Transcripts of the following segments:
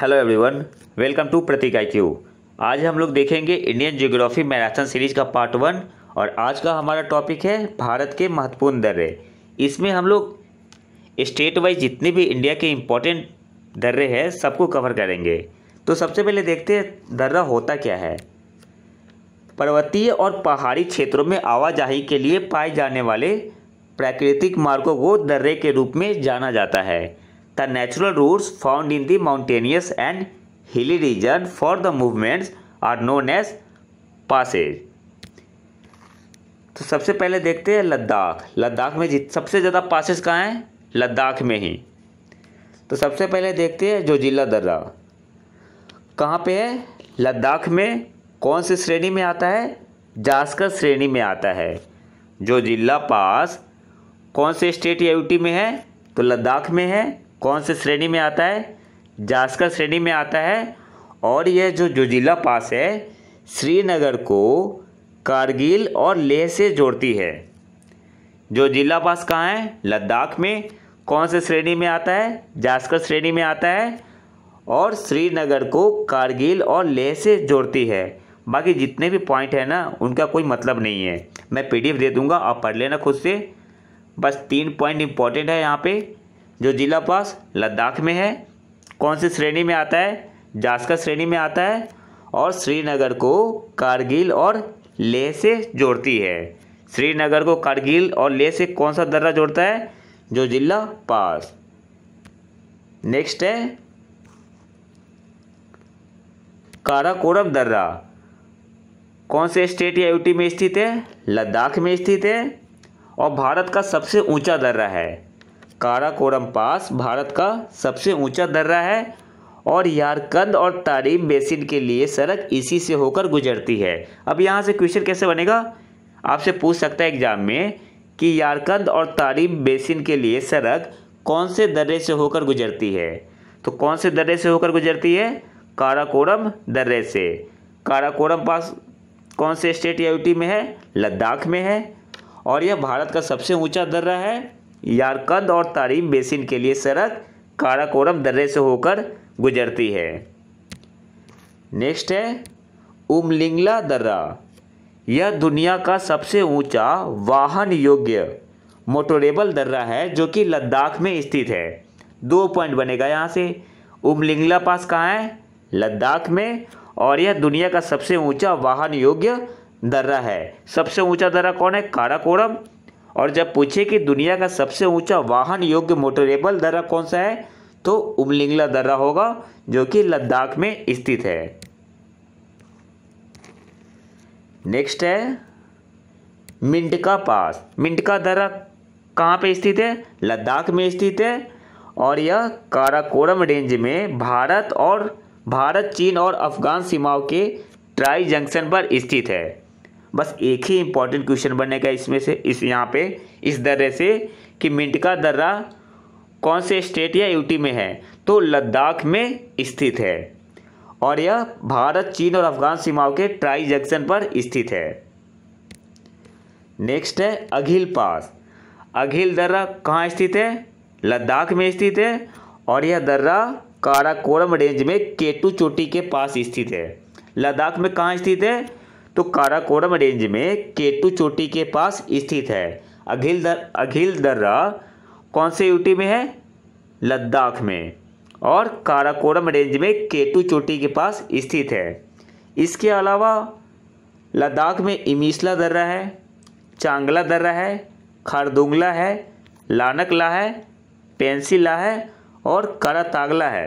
Hello everyone welcome to Prateek I Q आज हम लोग देखेंगे इंडियन ज्योग्राफी मैराथन सीरीज का पार्ट वन और आज का हमारा टॉपिक है भारत के महत्वपूर्ण दर्रे इसमें हम लोग स्टेट वाइज जितने भी इंडिया के इम्पोर्टेंट दर्रे हैं सबको कवर करेंगे तो सबसे पहले देखते हैं दर्रा होता क्या है पर्वतीय और पहाड़ी क्षेत्रों में आवाजाही के लिए पाए जाने वाले प्राकृतिक मार्गों को दर्रे के रूप में जाना जाता है The natural routes found in the mountainous and hilly region for the movements are known as passes. तो सबसे पहले देखते हैं लद्दाख लद्दाख में जित सबसे ज़्यादा पासेज कहाँ हैं लद्दाख में ही तो सबसे पहले देखते हैं जो जिला दर्रा कहाँ पे है लद्दाख में कौन सी श्रेणी में आता है जास्कर श्रेणी में आता है जो जिला पास कौन से स्टेट या यूटी में है तो लद्दाख में है कौन से श्रेणी में आता है जास्कर श्रेणी में आता है और यह जो जुजिला पास है श्रीनगर को कारगिल और लेह से जोड़ती है जो जिला पास कहाँ है लद्दाख में कौन से श्रेणी में आता है जास्कर श्रेणी में आता है और श्रीनगर को कारगिल और लेह से जोड़ती है बाकी जितने भी पॉइंट हैं ना उनका कोई मतलब नहीं है मैं पीडीएफ दे दूंगा आप पढ़ लेना खुद से बस तीन पॉइंट इंपॉर्टेंट है यहाँ पे जो जिला पास लद्दाख में है कौन सी श्रेणी में आता है जास्का श्रेणी में आता है और श्रीनगर को कारगिल और लेह से जोड़ती है श्रीनगर को कारगिल और लेह से कौन सा दर्रा जोड़ता है जो जिला पास नेक्स्ट है काराकोरम दर्रा कौन से स्टेट या यूटी में स्थित है लद्दाख में स्थित है और भारत का सबसे ऊंचा दर्रा है काराकोरम पास भारत का सबसे ऊंचा दर्रा है और यारकंद और तारीम बेसिन के लिए सड़क इसी से होकर गुजरती है अब यहाँ से क्वेश्चन कैसे बनेगा आपसे पूछ सकता है एग्जाम में कि यारकंद और तारीम बेसिन के लिए सड़क कौन से दर्रे से होकर गुजरती है तो कौन से दर्रे से होकर गुजरती है काराकोरम दर्रे से काराकोरम पास कौन से स्टेट या यूटी में है लद्दाख में है और यह भारत का सबसे ऊंचा दर्रा है यारकंद और तारीम बेसिन के लिए सड़क काराकोरम दर्रे से होकर गुजरती है नेक्स्ट है उमलिंगला दर्रा यह दुनिया का सबसे ऊंचा वाहन योग्य मोटोरेबल दर्रा है जो कि लद्दाख में स्थित है दो पॉइंट बनेगा यहाँ से उमलिंगला पास कहाँ है लद्दाख में और यह दुनिया का सबसे ऊंचा वाहन योग्य दर्रा है सबसे ऊंचा दर्रा कौन है काराकोरम और जब पूछे कि दुनिया का सबसे ऊंचा वाहन योग्य मोटरेबल दर्रा कौन सा है तो उमलिंगला दर्रा होगा जो कि लद्दाख में स्थित है नेक्स्ट है मिंटका पास मिंटका दर्रा कहाँ पे स्थित है लद्दाख में स्थित है और यह काराकोरम रेंज में भारत और भारत चीन और अफगान सीमाओं के ट्राई जंक्शन पर स्थित है बस एक ही इम्पॉर्टेंट क्वेश्चन बनेगा इसमें से इस यहाँ पे इस दर्रे से कि मिंट का दर्रा कौन से स्टेट या यूटी में है तो लद्दाख में स्थित है और यह भारत चीन और अफगान सीमाओं के ट्राई जंक्शन पर स्थित है नेक्स्ट है अघिल पास अघिल दर्रा कहाँ स्थित है लद्दाख में स्थित है और यह दर्रा काराकोरम रेंज में केटू चोटी के पास स्थित है लद्दाख में कहाँ स्थित है तो काराकोरम रेंज में केटू चोटी के पास स्थित है अघिल दर अघिल दर्रा कौन से यूटी में है लद्दाख में और काराकोरम रेंज में केटू चोटी के पास स्थित है इसके अलावा लद्दाख में इमीसला दर्रा है चांगला दर्रा है खारदुंगला है लानकला है पेंसिला है और करातागला है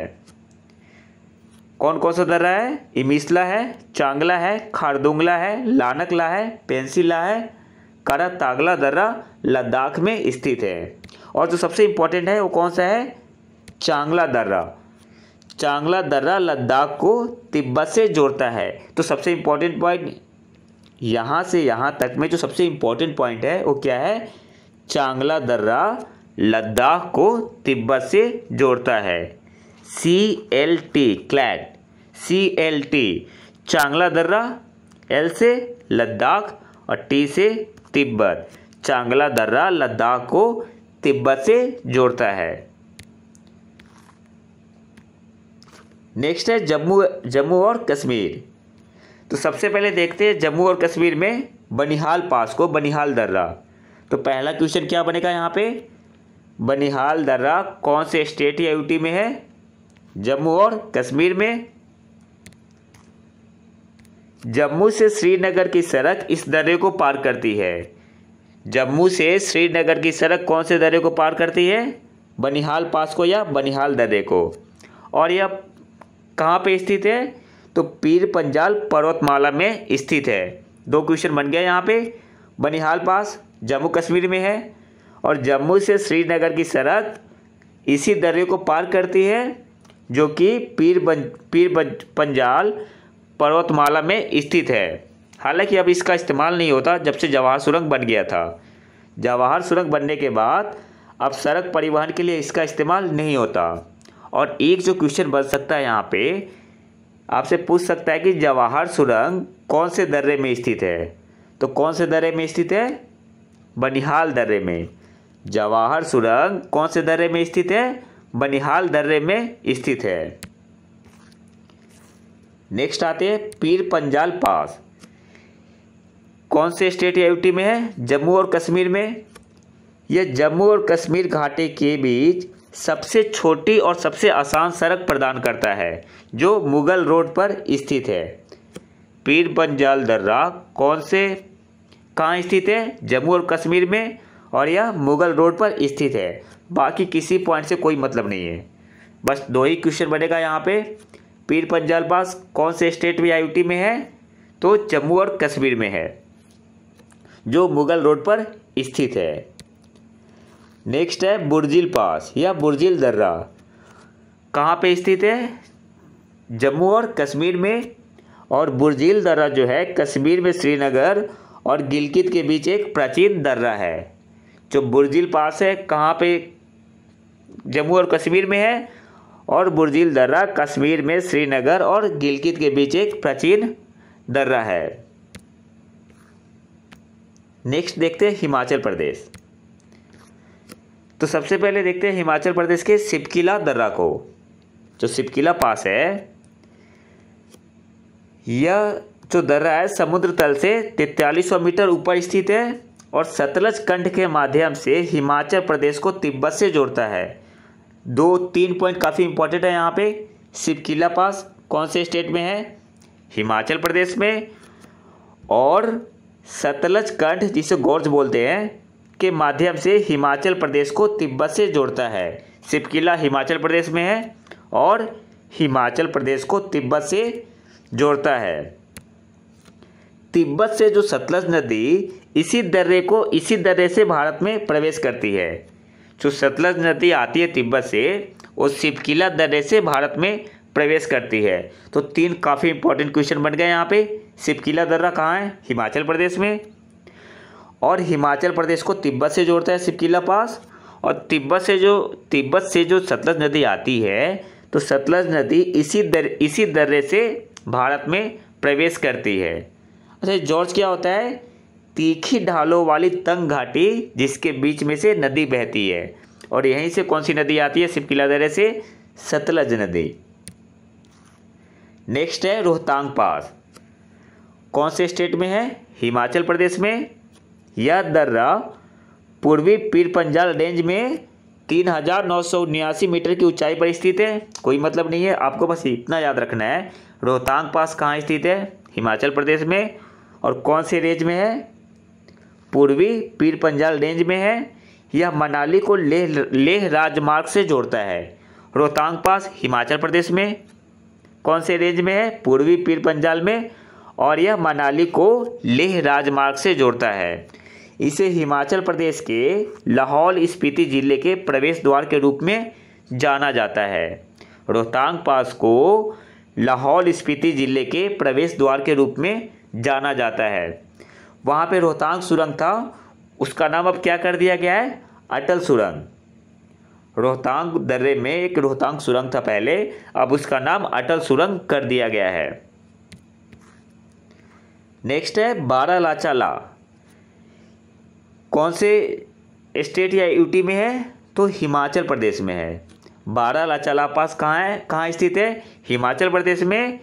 कौन कौन सा दर्रा है इमिसला है चांगला है खारदुंगला है लानकला है पेंसिला है करा तागला दर्रा लद्दाख में स्थित है और जो सबसे इम्पोर्टेंट है वो कौन सा है चांगला दर्रा चांगला दर्रा लद्दाख को तिब्बत से जोड़ता है तो सबसे इम्पोर्टेंट पॉइंट यहाँ से यहाँ तक में जो सबसे इम्पोर्टेंट पॉइंट है वो क्या है चांगला दर्रा लद्दाख को तिब्बत से जोड़ता है C L T CLAT C L T Changla दर्रा एल से लद्दाख और टी से तिब्बत चांगला दर्रा लद्दाख को तिब्बत से जोड़ता है नेक्स्ट है जम्मू जम्मू और कश्मीर तो सबसे पहले देखते हैं जम्मू और कश्मीर में बनिहाल पास को बनिहाल दर्रा तो पहला क्वेश्चन क्या बनेगा यहाँ पे बनिहाल दर्रा कौन से स्टेट या यूटी में है जम्मू और कश्मीर में जम्मू से श्रीनगर की सड़क इस दर्रे को पार करती है जम्मू से श्रीनगर की सड़क कौन से दर्रे को पार करती है बनिहाल पास को या बनिहाल दर्रे को और यह कहाँ पे स्थित है तो पीर पंजाल पर्वतमाला में स्थित है दो क्वेश्चन बन गया यहाँ पे बनिहाल पास जम्मू कश्मीर में है और जम्मू से श्रीनगर की सड़क इसी दर्रे को पार करती है जो कि पीर बन, पीर बन, पंजाल पर्वतमाला में स्थित है हालांकि अब इसका इस्तेमाल नहीं होता जब से जवाहर सुरंग बन गया था जवाहर सुरंग बनने के बाद अब सड़क परिवहन के लिए इसका इस्तेमाल नहीं होता और एक जो क्वेश्चन बन सकता है यहाँ पे आपसे पूछ सकता है कि जवाहर सुरंग कौन से दर्रे में स्थित है तो कौन से दर्रे में स्थित है बनिहाल दर्रे में जवाहर सुरंग कौन से दर्रे में स्थित है बनिहाल दर्रे में स्थित है नेक्स्ट आते हैं पीर पंजाल पास कौन से स्टेट यूटी में है जम्मू और कश्मीर में यह जम्मू और कश्मीर घाटे के बीच सबसे छोटी और सबसे आसान सड़क प्रदान करता है जो मुगल रोड पर स्थित है पीर पंजाल दर्रा कौन से कहाँ स्थित है जम्मू और कश्मीर में और यह मुगल रोड पर स्थित है बाकी किसी पॉइंट से कोई मतलब नहीं है बस दो ही क्वेश्चन बनेगा यहाँ पे पीर पंजाल पास कौन से स्टेट में आईयूटी में है तो जम्मू और कश्मीर में है जो मुगल रोड पर स्थित है नेक्स्ट है बुरजिल पास या बुरजिल दर्रा कहाँ पे स्थित है जम्मू और कश्मीर में और बुरजिल दर्रा जो है कश्मीर में श्रीनगर और गिलगित के बीच एक प्राचीन दर्रा है जो बुरजिल पास है कहाँ पे जम्मू और कश्मीर में है और बुरजील दर्रा कश्मीर में श्रीनगर और गिलगित के बीच एक प्राचीन दर्रा है नेक्स्ट देखते हैं हिमाचल प्रदेश तो सबसे पहले देखते हैं हिमाचल प्रदेश के सिपकिला दर्रा को जो सिपकिला पास है यह जो दर्रा है समुद्र तल से तैतालीस सौ मीटर ऊपर स्थित है और सतलज कंठ के माध्यम से हिमाचल प्रदेश को तिब्बत से जोड़ता है दो तीन पॉइंट काफ़ी इंपॉर्टेंट है यहाँ पे सिपकिला पास कौन से स्टेट में है हिमाचल प्रदेश में और सतलज कंठ जिसे गौर्ज बोलते हैं के माध्यम से हिमाचल प्रदेश को तिब्बत से जोड़ता है सिपकिला हिमाचल प्रदेश में है और हिमाचल प्रदेश को तिब्बत से जोड़ता है तिब्बत से जो सतलज नदी इसी दर्रे को इसी दर्रे से भारत में प्रवेश करती है जो सतलज नदी आती है तिब्बत से वो सिपकिला दर्रे से भारत में प्रवेश करती है तो तीन काफ़ी इंपॉर्टेंट क्वेश्चन बन गए यहाँ पे सिपकिला दर्रा कहाँ है हिमाचल प्रदेश में और हिमाचल प्रदेश को तिब्बत से जोड़ता है सिपकिला पास और तिब्बत से जो तिब्बत से जो सतलज नदी आती है तो सतलज नदी इसी दर इसी दर्रे से भारत में प्रवेश करती है अच्छा जॉर्ज क्या होता है तीखी ढालों वाली तंग घाटी जिसके बीच में से नदी बहती है और यहीं से कौन सी नदी आती है सिपकिला दर्रे से सतलज नदी नेक्स्ट है रोहतांग पास कौन से स्टेट में है हिमाचल प्रदेश में यह दर्रा पूर्वी पीर पंजाल रेंज में तीन हज़ार नौ सौ उन्यासी मीटर की ऊंचाई पर स्थित है कोई मतलब नहीं है आपको बस इतना याद रखना है रोहतांग पास कहाँ स्थित है हिमाचल प्रदेश में और कौन से रेंज में है पूर्वी पीर पंजाल रेंज में है यह मनाली को लेह लेह राजमार्ग से जोड़ता है रोहतांग पास हिमाचल प्रदेश में कौन से रेंज में है पूर्वी पीर पंजाल में और यह मनाली को लेह राजमार्ग से जोड़ता है इसे हिमाचल प्रदेश के लाहौल स्पीति जिले के प्रवेश द्वार के रूप में जाना जाता है रोहतांग पास को लाहौल स्पीति जिले के प्रवेश द्वार के रूप में जाना जाता है वहाँ पे रोहतांग सुरंग था उसका नाम अब क्या कर दिया गया है अटल सुरंग रोहतांग दर्रे में एक रोहतांग सुरंग था पहले अब उसका नाम अटल सुरंग कर दिया गया है नेक्स्ट है बारह लाचा ला कौन से स्टेट या यूटी में है तो हिमाचल प्रदेश में है बारह लाचाला पास कहाँ है कहाँ स्थित है हिमाचल प्रदेश में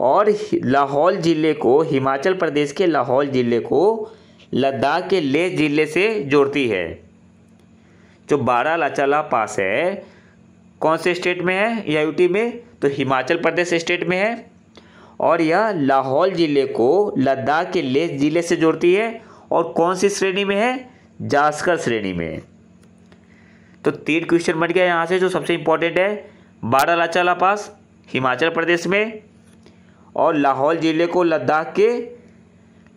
और लाहौल ज़िले को हिमाचल प्रदेश के लाहौल ज़िले को लद्दाख के लेह ज़िले से जोड़ती है जो बारा लाचाला पास है कौन से स्टेट में है या यूटी में तो हिमाचल प्रदेश स्टेट में है और यह लाहौल ज़िले को लद्दाख के लेह ज़िले से जोड़ती है और कौन सी श्रेणी में है जास्कर श्रेणी में तो तीन क्वेश्चन बन गया यहाँ से जो सबसे इम्पोर्टेंट है बारा लाचाला पास हिमाचल प्रदेश में और लाहौल ज़िले को लद्दाख के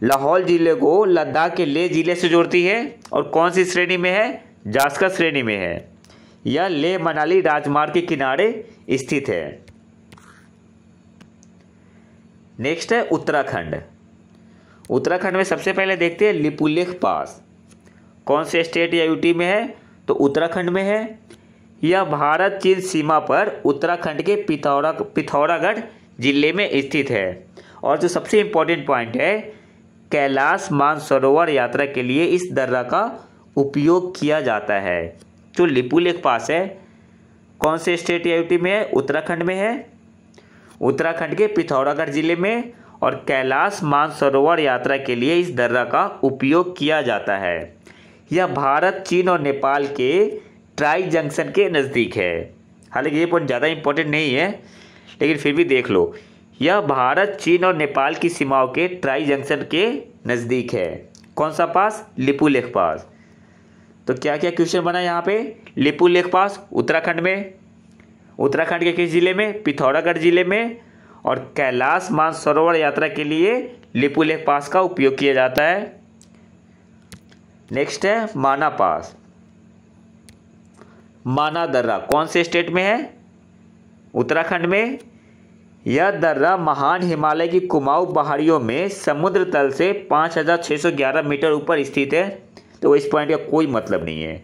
लाहौल ज़िले को लद्दाख के ले ज़िले से जोड़ती है और कौन सी श्रेणी में है जास्का श्रेणी में है यह ले मनाली राजमार्ग के किनारे स्थित है नेक्स्ट है उत्तराखंड उत्तराखंड में सबसे पहले देखते हैं लिपुलेख पास कौन से स्टेट या यूटी में है तो उत्तराखंड में है यह भारत चीन सीमा पर उत्तराखंड के पिथौरा पिथौरागढ़ जिले में स्थित है और जो सबसे इम्पोर्टेंट पॉइंट है कैलाश मानसरोवर यात्रा के लिए इस दर्रा का उपयोग किया जाता है जो लिपू लेक पास है कौन से स्टेट यूटी में है उत्तराखंड में है उत्तराखंड के पिथौरागढ़ जिले में और कैलाश मानसरोवर यात्रा के लिए इस दर्रा का उपयोग किया जाता है यह भारत चीन और नेपाल के ट्राई जंक्शन के नज़दीक है हालांकि ये पॉइंट ज़्यादा इम्पोर्टेंट नहीं है लेकिन फिर भी देख लो यह भारत चीन और नेपाल की सीमाओं के ट्राई जंक्शन के नज़दीक है कौन सा पास लिपू लेख पास तो क्या क्या क्वेश्चन बना यहाँ पे लिपू लेख पास उत्तराखंड में उत्तराखंड के किस जिले में पिथौरागढ़ जिले में और कैलाश मानसरोवर यात्रा के लिए लिपू लेख पास का उपयोग किया जाता है नेक्स्ट है माना पास माना दर्रा कौन से स्टेट में है उत्तराखंड में यह दर्रा महान हिमालय की कुमाऊ पहाड़ियों में समुद्र तल से 5,611 मीटर ऊपर स्थित है तो इस पॉइंट का कोई मतलब नहीं है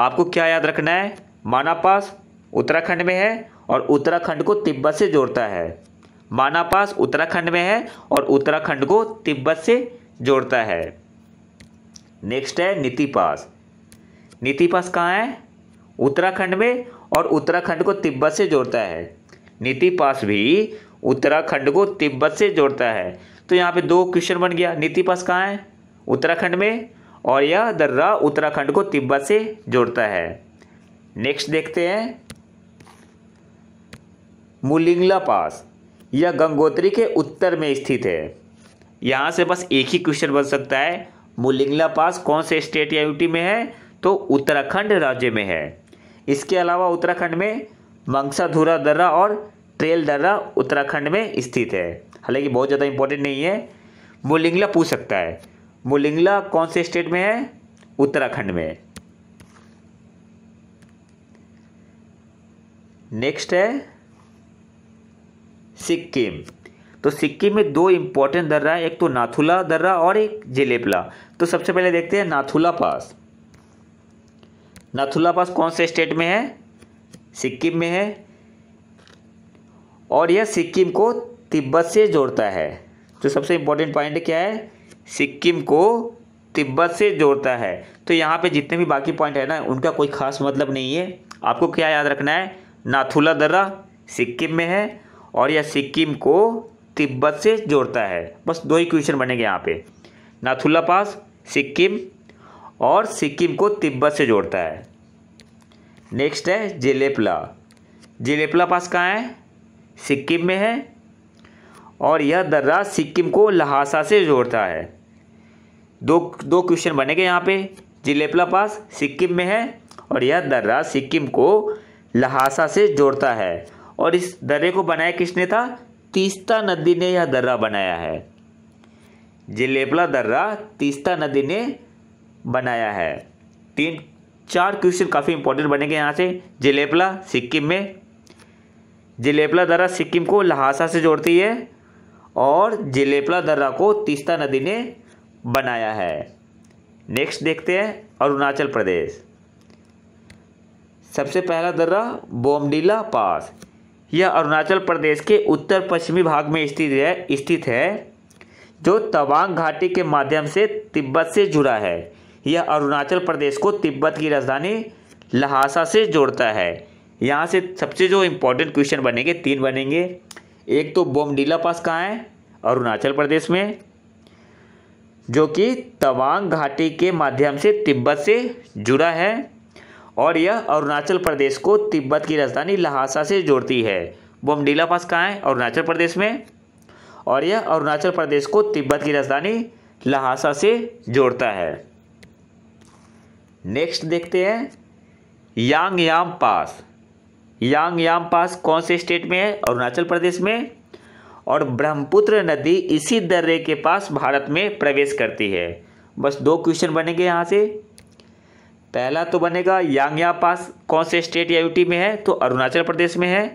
आपको क्या याद रखना है माना पास उत्तराखंड में है और उत्तराखंड को तिब्बत से जोड़ता है माना पास उत्तराखंड में है और उत्तराखंड को तिब्बत से जोड़ता है नेक्स्ट है नीति पास नीति पास कहाँ है उत्तराखंड में और उत्तराखंड को तिब्बत से जोड़ता है नीति पास भी उत्तराखंड को तिब्बत से जोड़ता है तो यहाँ पे दो क्वेश्चन बन गया नीति पास कहाँ है उत्तराखंड में और यह दर्रा उत्तराखंड को तिब्बत से जोड़ता है नेक्स्ट देखते हैं मुलिंगला पास यह गंगोत्री के उत्तर में स्थित है यहाँ से बस एक ही क्वेश्चन बन सकता है मुलिंगला पास कौन से स्टेट या यूटी में है तो उत्तराखंड राज्य में है इसके अलावा उत्तराखंड में मंगसाधुरा दर्रा और ट्रेल दर्रा उत्तराखंड में स्थित है हालांकि बहुत ज़्यादा इंपॉर्टेंट नहीं है मुलिंगला पूछ सकता है मुलिंगला कौन से स्टेट में है उत्तराखंड में नेक्स्ट है सिक्किम तो सिक्किम में दो इंपॉर्टेंट दर्रा है एक तो नाथुला दर्रा और एक जिलेपला तो सबसे पहले देखते हैं नाथुला पास नथुला पास कौन से स्टेट में है सिक्किम में है और यह सिक्किम को तिब्बत से जोड़ता है जो सबसे इम्पोर्टेंट पॉइंट क्या है सिक्किम को तिब्बत से जोड़ता है तो यहाँ पे जितने भी बाकी पॉइंट है ना उनका कोई खास मतलब नहीं है आपको क्या याद रखना है नाथुला दर्रा सिक्किम में है और यह सिक्किम को तिब्बत से जोड़ता है बस दो ही क्वेश्चन बनेंगे यहाँ पे नाथुला पास सिक्किम और सिक्किम को तिब्बत से जोड़ता है नेक्स्ट है जिलेपला जिलेपला पास कहाँ है सिक्किम में है और यह दर्रा सिक्किम को लहासा से जोड़ता है दो दो क्वेश्चन बनेंगे यहाँ पे जिलेपला पास सिक्किम में है और यह दर्रा सिक्किम को लहासा से जोड़ता है और इस दर्रे को बनाया किसने था तीस्ता नदी ने यह दर्रा बनाया है जिलेपला दर्रा तीस्ता नदी ने बनाया है तीन चार क्वेश्चन काफ़ी इंपॉर्टेंट बनेंगे यहाँ से जिलेपला सिक्किम में जिलेपला दर्रा सिक्किम को लहासा से जोड़ती है और जिलेपला दर्रा को तीस्ता नदी ने बनाया है नेक्स्ट देखते हैं अरुणाचल प्रदेश सबसे पहला दर्रा बोमडीला पास यह अरुणाचल प्रदेश के उत्तर पश्चिमी भाग में स्थित है स्थित है जो तवांग घाटी के माध्यम से तिब्बत से जुड़ा है यह अरुणाचल प्रदेश को तिब्बत की राजधानी लहासा से जोड़ता है यहाँ से सबसे जो इम्पोर्टेंट क्वेश्चन बनेंगे तीन बनेंगे एक तो बोमडीला पास कहाँ है अरुणाचल प्रदेश में जो कि तवांग घाटी के माध्यम से तिब्बत से जुड़ा है और यह अरुणाचल प्रदेश को तिब्बत की राजधानी लहासा से जोड़ती है बोमडीला पास कहाँ है अरुणाचल प्रदेश में और यह अरुणाचल प्रदेश को तिब्बत की राजधानी लहासा से जोड़ता है नेक्स्ट देखते हैं यांग याम पास यांग याम पास कौन से स्टेट में है अरुणाचल प्रदेश में और ब्रह्मपुत्र नदी इसी दर्रे के पास भारत में प्रवेश करती है बस दो क्वेश्चन बनेंगे यहाँ से पहला तो बनेगा यांगया पास कौन से स्टेट या यूटी में है तो अरुणाचल प्रदेश में है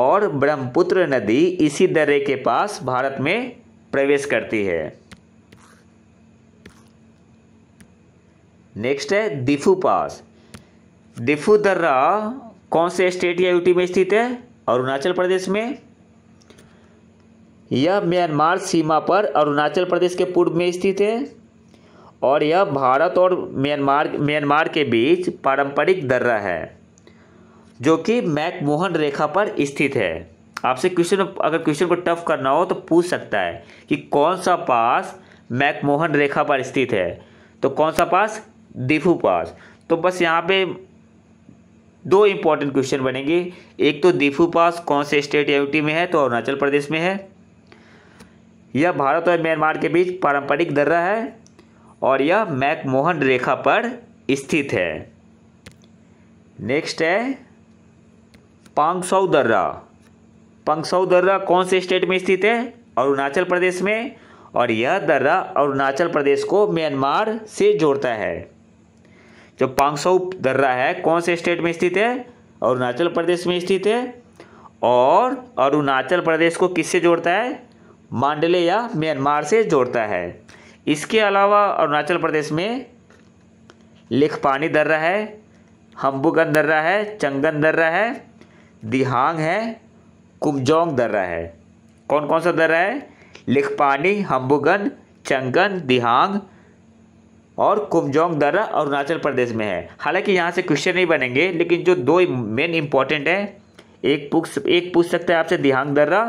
और ब्रह्मपुत्र नदी इसी दर्रे के पास भारत में प्रवेश करती है नेक्स्ट है दिफू पास दिफू दर्रा कौन से स्टेट या यूटी में स्थित है अरुणाचल प्रदेश में यह म्यांमार सीमा पर अरुणाचल प्रदेश के पूर्व में स्थित है और यह भारत और म्यांमार म्यांमार के बीच पारंपरिक दर्रा है जो कि मैकमोहन रेखा पर स्थित है आपसे क्वेश्चन अगर क्वेश्चन को टफ करना हो तो पूछ सकता है कि कौन सा पास मैकमोहन रेखा पर स्थित है तो कौन सा पास दिफू पास तो बस यहाँ पे दो इम्पॉर्टेंट क्वेश्चन बनेंगे एक तो दिफू पास कौन से स्टेट यूटी में है तो अरुणाचल प्रदेश में है यह भारत और म्यांमार के बीच पारंपरिक दर्रा है और यह मैकमोहन रेखा पर स्थित है नेक्स्ट है पांगसौ दर्रा पंगसौ दर्रा कौन से स्टेट में स्थित है अरुणाचल प्रदेश में और यह दर्रा अरुणाचल प्रदेश को म्यांमार से जोड़ता है जो पांगसौ दर्रा है कौन से स्टेट में स्थित है अरुणाचल प्रदेश में स्थित है और अरुणाचल प्रदेश को किससे जोड़ता है मांडले या म्यांमार से जोड़ता है इसके अलावा अरुणाचल प्रदेश में लिखपानी दर्रा है हम्बुगन दर्रा है चंगन दर्रा है दिहांग है कुमजोंग दर्रा है कौन कौन सा दर्रा है लिखपानी हम्बुगन चंगन दिहांग और कुमजोंग दर्रा अरुणाचल प्रदेश में है हालांकि यहाँ से क्वेश्चन नहीं बनेंगे लेकिन जो दो मेन इंपॉर्टेंट है एक पूछ एक पूछ सकते हैं आपसे दिहांग दर्रा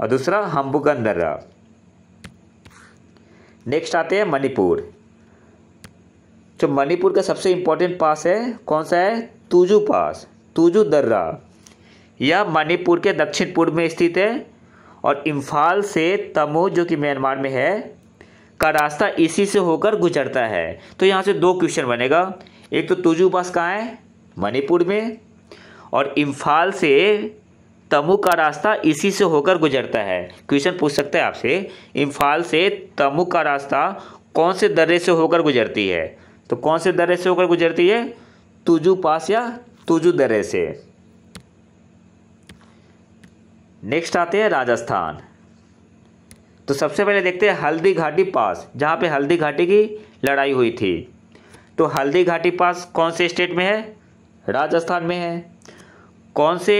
और दूसरा हम्बुगन दर्रा नेक्स्ट आते हैं मणिपुर जो तो मणिपुर का सबसे इम्पोर्टेंट पास है कौन सा है तुजू पास तुजू दर्रा यह मणिपुर के दक्षिण पूर्व में स्थित है और इम्फाल से तमो जो कि म्यांमार में है का रास्ता इसी से होकर गुजरता है तो यहाँ से दो क्वेश्चन बनेगा एक तो तुजू पास कहाँ है मणिपुर में और इम्फाल से तमु का रास्ता इसी से होकर गुजरता है क्वेश्चन पूछ सकते हैं आपसे इम्फाल से तमु का रास्ता कौन से दर्रे से होकर गुजरती है तो कौन से दर्रे से होकर गुजरती है तुजू पास या तुजू दर्रे से नेक्स्ट आते हैं राजस्थान तो सबसे पहले देखते हैं हल्दी घाटी पास जहाँ पे हल्दी घाटी की लड़ाई हुई थी तो हल्दी घाटी पास कौन से स्टेट में है राजस्थान में है कौन से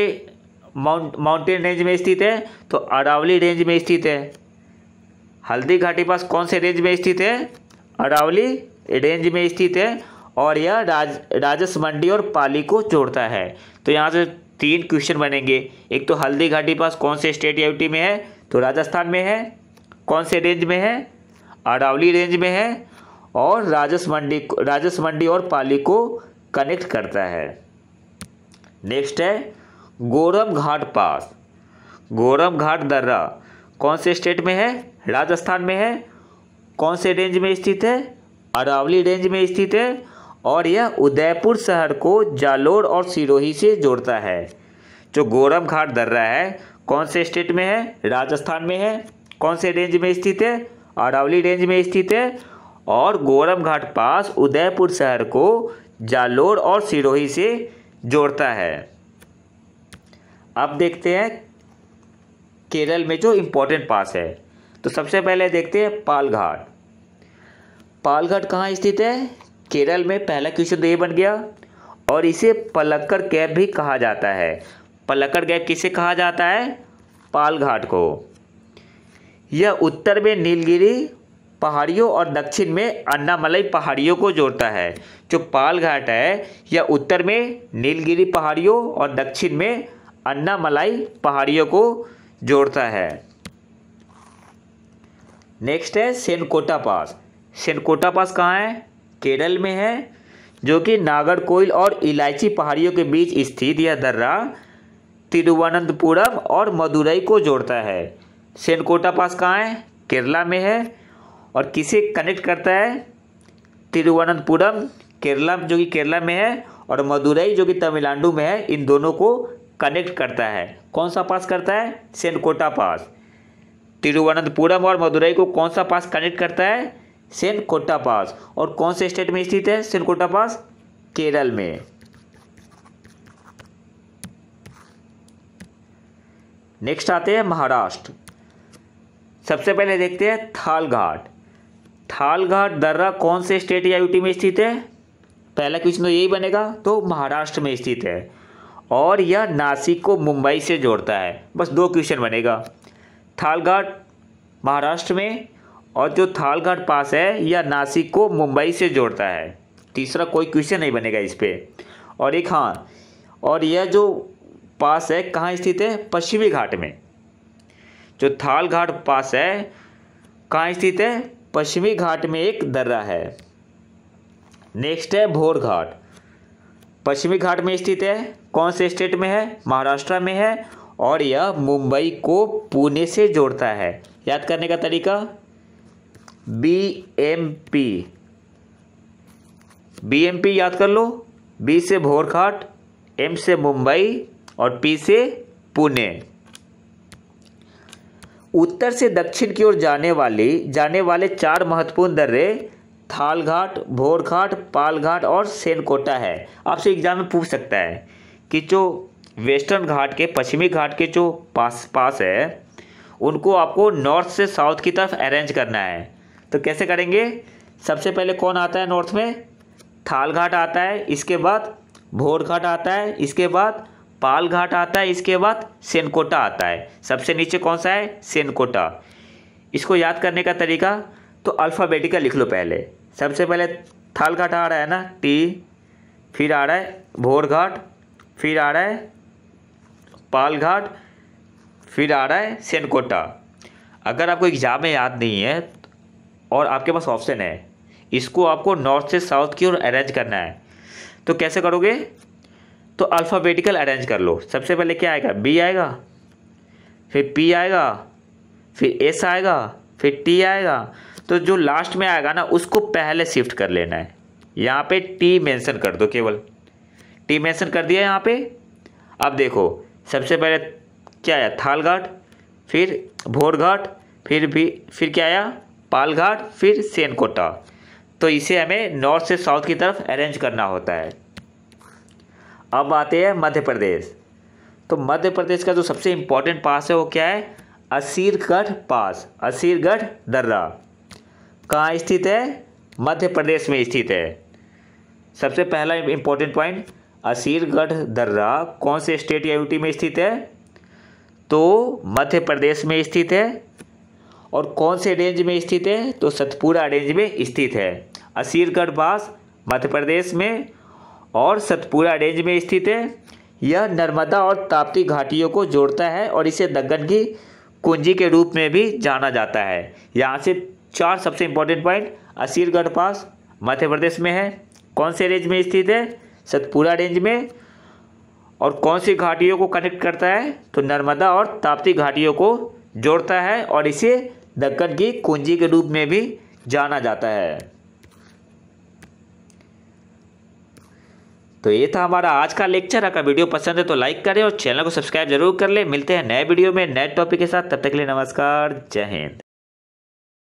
माउंट माउंटेन रेंज में स्थित है तो अरावली रेंज में स्थित है हल्दी घाटी पास कौन से रेंज में स्थित है अरावली रेंज में स्थित है और यह राज राजस मंडी और पाली को जोड़ता है तो यहाँ से तीन क्वेश्चन बनेंगे एक तो हल्दी घाटी पास कौन से स्टेट यूटी में है तो राजस्थान में है कौन से रेंज में है अरावली रेंज में है और राजस मंडी राजस मंडी और पाली को कनेक्ट करता है नेक्स्ट है गोरम घाट पास गोरम घाट दर्रा कौन से स्टेट में है राजस्थान में है कौन से रेंज में स्थित है अरावली रेंज में स्थित है और यह उदयपुर शहर को जालोर और सिरोही से जोड़ता है जो गोरम घाट दर्रा है कौन से स्टेट में है राजस्थान में है कौन से रेंज में स्थित है अरावली रेंज में स्थित है और गोरम घाट पास उदयपुर शहर को जालोर और सिरोही से जोड़ता है अब देखते हैं केरल में जो इम्पोर्टेंट पास है तो सबसे पहले देखते हैं पालघाट पालघाट कहाँ स्थित है केरल में पहला क्वेश्चन तो ये बन गया और इसे पलक्कर कैप भी कहा जाता है पलक्कर कैप किसे कहा जाता है पालघाट को यह उत्तर में नीलगिरी पहाड़ियों और दक्षिण में अन्नामलई पहाड़ियों को जोड़ता है जो पालघाट है यह उत्तर में नीलगिरी पहाड़ियों और दक्षिण में अन्नामलाई पहाड़ियों को जोड़ता है नेक्स्ट है सेनकोटा पास सेनकोटा पास कहाँ है केरल में है जो कि नागरकोइल और इलायची पहाड़ियों के बीच स्थित यह दर्रा तिरुवनंतपुरम और मदुरई को जोड़ता है सेनकोटा पास कहाँ है केरला में है और किसे कनेक्ट करता है तिरुवनंतपुरम केरला जो कि केरला में है और मदुरई जो कि तमिलनाडु में है इन दोनों को कनेक्ट करता है कौन सा पास करता है सेनकोटा पास तिरुवनंतपुरम और मदुरई को कौन सा पास कनेक्ट करता है सेनकोटा पास और कौन से स्टेट में स्थित है सेनकोटा पास केरल में नेक्स्ट आते हैं महाराष्ट्र सबसे पहले देखते हैं थाल घाट थाल घाट दर्रा कौन से स्टेट या यूटी में स्थित है पहला क्वेश्चन तो यही बनेगा तो महाराष्ट्र में स्थित है और यह नासिक को मुंबई से जोड़ता है बस दो क्वेश्चन बनेगा थालघाट महाराष्ट्र में और जो थालघाट पास है यह नासिक को मुंबई से जोड़ता है तीसरा कोई क्वेश्चन नहीं बनेगा इस पर और एक हाँ और यह जो पास है कहाँ स्थित है पश्चिमी घाट में जो थाल घाट पास है कहाँ स्थित है पश्चिमी घाट में एक दर्रा है नेक्स्ट है भोर घाट पश्चिमी घाट में स्थित है कौन से स्टेट में है महाराष्ट्र में है और यह मुंबई को पुणे से जोड़ता है याद करने का तरीका B M P B M P याद कर लो बी से भोरघाट एम से मुंबई और पी से पुणे उत्तर से दक्षिण की ओर जाने वाली जाने वाले चार महत्वपूर्ण दर्रे थालघाट भोरघाट पालघाट और सेनकोटा है आपसे एग्जाम में पूछ सकता है कि जो वेस्टर्न घाट के पश्चिमी घाट के जो पास पास है उनको आपको नॉर्थ से साउथ की तरफ अरेंज करना है तो कैसे करेंगे सबसे पहले कौन आता है नॉर्थ में थालघाट आता है इसके बाद भोरघाट आता है इसके बाद पाल घाट आता है इसके बाद सेनकोटा आता है सबसे नीचे कौन सा है सेनकोटा इसको याद करने का तरीका तो अल्फ़ाबेटिकल लिख लो पहले सबसे पहले थाल घाट आ रहा है ना टी फिर आ रहा है भोर घाट फिर आ रहा है पाल घाट फिर आ रहा है सेनकोटा अगर आपको एग्ज़ाम में याद नहीं है और आपके पास ऑप्शन है इसको आपको नॉर्थ से साउथ की ओर अरेंज करना है तो कैसे करोगे तो अल्फ़ाबेटिकल अरेंज कर लो सबसे पहले क्या आएगा बी आएगा फिर पी आएगा फिर एस आएगा फिर टी आएगा तो जो लास्ट में आएगा ना उसको पहले शिफ्ट कर लेना है यहाँ पे टी मेंशन कर दो केवल टी मेंशन कर दिया यहाँ पे अब देखो सबसे पहले क्या आया थाल घाट फिर भोर घाट फिर भी फिर क्या आया पाल घाट फिर सेनकोटा तो इसे हमें नॉर्थ से साउथ की तरफ अरेंज करना होता है अब आते हैं मध्य प्रदेश तो मध्य प्रदेश का जो सबसे इम्पोर्टेंट पास है वो क्या है असीरगढ़ पास असीरगढ़ दर्रा कहाँ स्थित है मध्य प्रदेश में स्थित है सबसे पहला इम्पोर्टेंट पॉइंट असीरगढ़ दर्रा कौन से स्टेट या यूटी में स्थित है तो मध्य प्रदेश में स्थित है और कौन से रेंज में स्थित है तो सतपुरा रेंज में स्थित है असीरगढ़ पास मध्य प्रदेश में और सतपुरा रेंज में स्थित है यह नर्मदा और ताप्ती घाटियों को जोड़ता है और इसे दक्कन की कुंजी के रूप में भी जाना जाता है यहाँ से चार सबसे important point Asirgarh pass Madhya Pradesh में है कौन से रेंज में स्थित है सतपुरा रेंज में और कौन सी घाटियों को कनेक्ट करता है तो नर्मदा और ताप्ती घाटियों को जोड़ता है और इसे दक्कन की कुंजी के रूप में भी जाना जाता है तो ये था हमारा आज का लेक्चर अगर वीडियो पसंद है तो लाइक करें और चैनल को सब्सक्राइब जरूर कर ले मिलते हैं नए वीडियो में नए टॉपिक के साथ तब तक के लिए नमस्कार जय हिंद